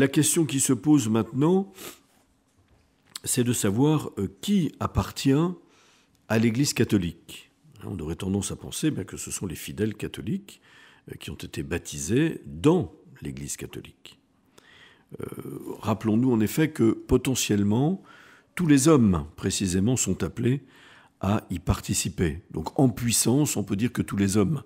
la question qui se pose maintenant, c'est de savoir euh, qui appartient à l'Église catholique. On aurait tendance à penser eh que ce sont les fidèles catholiques euh, qui ont été baptisés dans l'Église catholique. Euh, rappelons-nous en effet que potentiellement tous les hommes précisément sont appelés à y participer. Donc en puissance, on peut dire que tous les hommes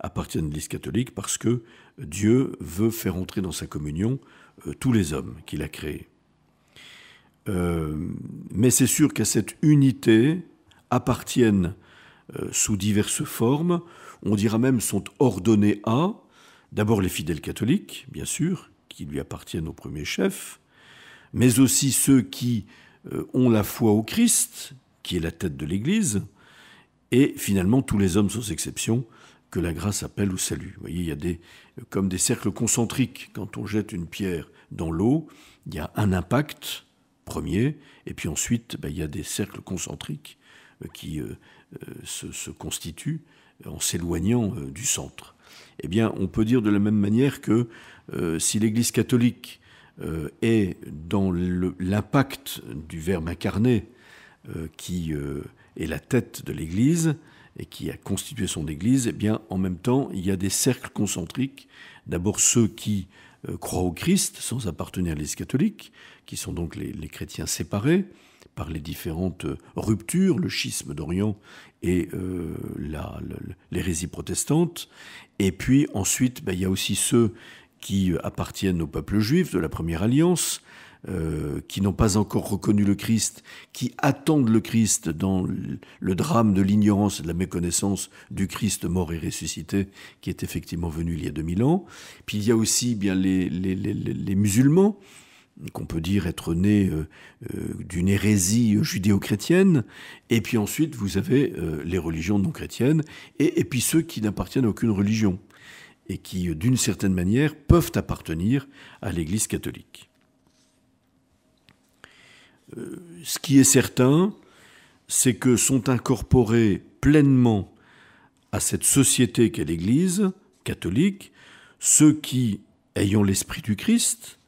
appartiennent à l'Église catholique parce que Dieu veut faire entrer dans sa communion euh, tous les hommes qu'il a créés. Euh, mais c'est sûr qu'à cette unité appartiennent euh, sous diverses formes, on dira même sont ordonnés à, d'abord les fidèles catholiques, bien sûr, qui lui appartiennent au premier chef, mais aussi ceux qui ont la foi au Christ, qui est la tête de l'Église, et finalement tous les hommes sans exception, que la grâce appelle au salut. Vous voyez, il y a des, comme des cercles concentriques. Quand on jette une pierre dans l'eau, il y a un impact premier, et puis ensuite, ben, il y a des cercles concentriques euh, qui euh, euh, se, constituent en s'éloignant du centre. Eh bien, on peut dire de la même manière que si l'Église catholique est dans l'impact du Verbe incarné qui est la tête de l'Église, et qui a constitué son Église, eh bien, en même temps, il y a des cercles concentriques. D'abord ceux qui euh, croient au Christ sans appartenir à l'Église catholique, qui sont donc les, chrétiens séparés par les différentes euh, ruptures, le schisme d'Orient et euh, l'hérésie protestante. Et puis ensuite, ben, il y a aussi ceux qui appartiennent au peuple juif de la Première Alliance, euh, qui n'ont pas encore reconnu le Christ, qui attendent le Christ dans le drame de l'ignorance et de la méconnaissance du Christ mort et ressuscité, qui est effectivement venu il y a 2000 ans. Puis il y a aussi eh bien les, musulmans, qu'on peut dire être nés euh, euh, d'une hérésie judéo-chrétienne, et puis ensuite vous avez les religions non chrétiennes, et puis ceux qui n'appartiennent à aucune religion, et qui d'une certaine manière peuvent appartenir à l'Église catholique. Euh, ce qui est certain, c'est que sont incorporés pleinement à cette société qu'est l'Église catholique ceux qui, ayant l'esprit du Christ,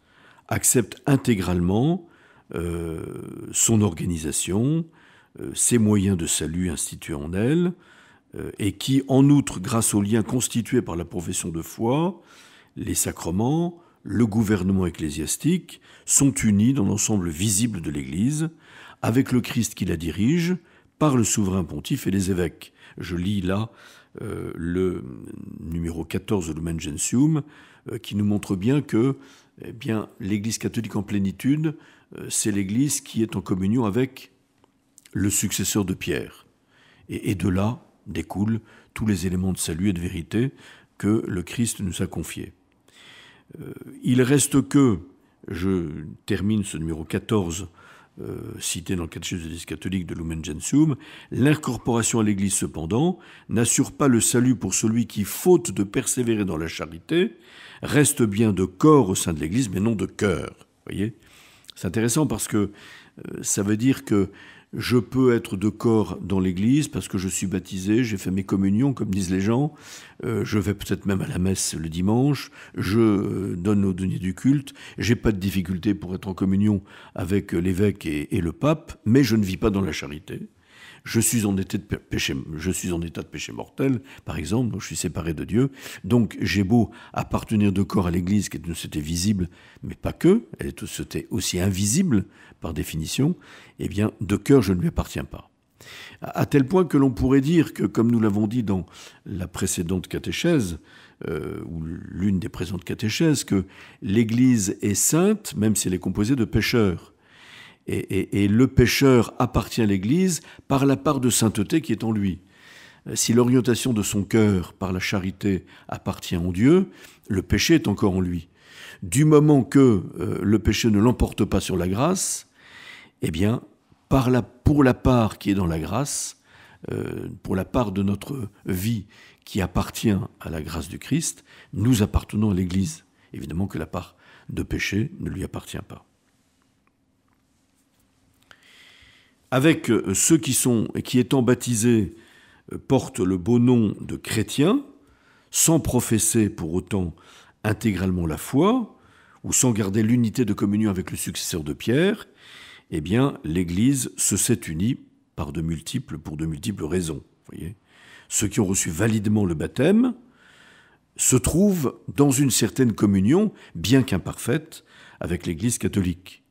acceptent intégralement euh, son organisation, euh, ses moyens de salut institués en elle, et qui, en outre, grâce aux liens constitués par la profession de foi, les sacrements, le gouvernement ecclésiastique sont unis dans l'ensemble visible de l'Église, avec le Christ qui la dirige, par le souverain pontife et les évêques. Je lis là euh, le numéro 14 de Lumen Gentium, euh, qui nous montre bien que eh bien, l'Église catholique en plénitude, euh, c'est l'Église qui est en communion avec le successeur de Pierre. Et, et de là découlent tous les éléments de salut et de vérité que le Christ nous a confiés. Euh, il reste que, je termine ce numéro 14, euh, cité dans le catéchisme de l'Église catholique de Lumen Gentium, l'incorporation à l'Église cependant n'assure pas le salut pour celui qui, faute de persévérer dans la charité, reste bien de corps au sein de l'Église, mais non de cœur. Voyez, c'est intéressant parce que euh, ça veut dire que je peux être de corps dans l'Église parce que je suis baptisé, j'ai fait mes communions, comme disent les gens. Euh, je vais peut-être même à la messe le dimanche. Je euh, donne aux deniers du culte. J'ai pas de difficulté pour être en communion avec l'évêque et le pape, mais je ne vis pas dans la charité. Je suis en état de péché, je suis en état de péché mortel, par exemple, je suis séparé de Dieu. Donc j'ai beau appartenir de corps à l'Église, qui est une visible, mais pas que, elle est aussi invisible par définition. Eh bien, de cœur, je ne lui appartiens pas. À tel point que l'on pourrait dire que, comme nous l'avons dit dans la précédente catéchèse, euh, ou l'une des présentes catéchèses, que l'Église est sainte, même si elle est composée de pécheurs et, le pécheur appartient à l'Église par la part de sainteté qui est en lui. Euh, si l'orientation de son cœur par la charité appartient en Dieu, le péché est encore en lui. Du moment que euh, le péché ne l'emporte pas sur la grâce, eh bien, par pour la part qui est dans la grâce, euh, pour la part de notre vie qui appartient à la grâce du Christ, nous appartenons à l'Église. Évidemment que la part de péché ne lui appartient pas. avec euh, ceux qui sont et qui étant baptisés euh, portent le beau nom de chrétiens, sans professer pour autant intégralement la foi, ou sans garder l'unité de communion avec le successeur de Pierre, eh bien l'Église se s'est unie par de multiples, pour de multiples raisons. Ceux qui ont reçu validement le baptême se trouvent dans une certaine communion, bien qu'imparfaite, avec l'Église catholique.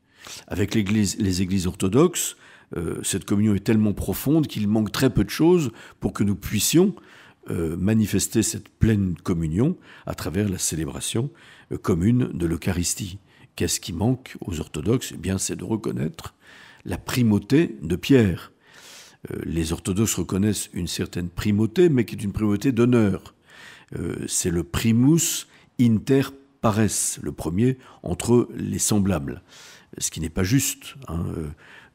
Avec les Églises orthodoxes, euh, cette communion est tellement profonde qu'il manque très peu de choses pour que nous puissions euh, manifester cette pleine communion à travers la célébration euh, commune de l'Eucharistie. Qu'est-ce qui manque aux orthodoxes Eh bien, c'est de reconnaître la primauté de Pierre. les orthodoxes reconnaissent une certaine primauté, mais qui est une primauté d'honneur. c'est le primus inter pares, le premier entre les semblables, ce qui n'est pas juste. Hein,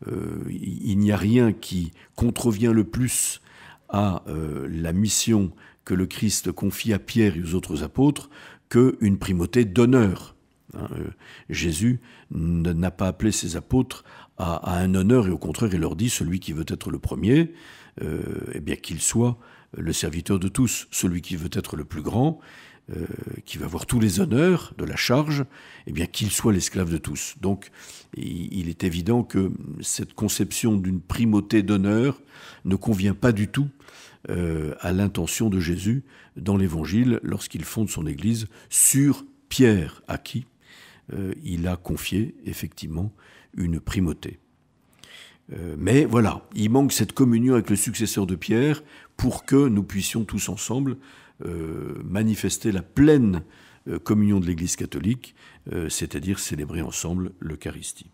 euh, il n'y a rien qui contrevient le plus à euh, la mission que le Christ confie à Pierre et aux autres apôtres qu'une primauté d'honneur. Hein, euh, Jésus n'a pas appelé ses apôtres à, un honneur et au contraire il leur dit celui qui veut être le premier, eh bien qu'il soit le serviteur de tous, celui qui veut être le plus grand, euh, qui va avoir tous les honneurs de la charge, eh bien qu'il soit l'esclave de tous. Donc il est évident que cette conception d'une primauté d'honneur ne convient pas du tout euh, à l'intention de Jésus dans l'Évangile lorsqu'il fonde son Église sur Pierre, à qui euh, il a confié effectivement une primauté. mais voilà, il manque cette communion avec le successeur de Pierre pour que nous puissions tous ensemble euh, manifester la pleine euh, communion de l'Église catholique, euh, c'est-à-dire célébrer ensemble l'Eucharistie.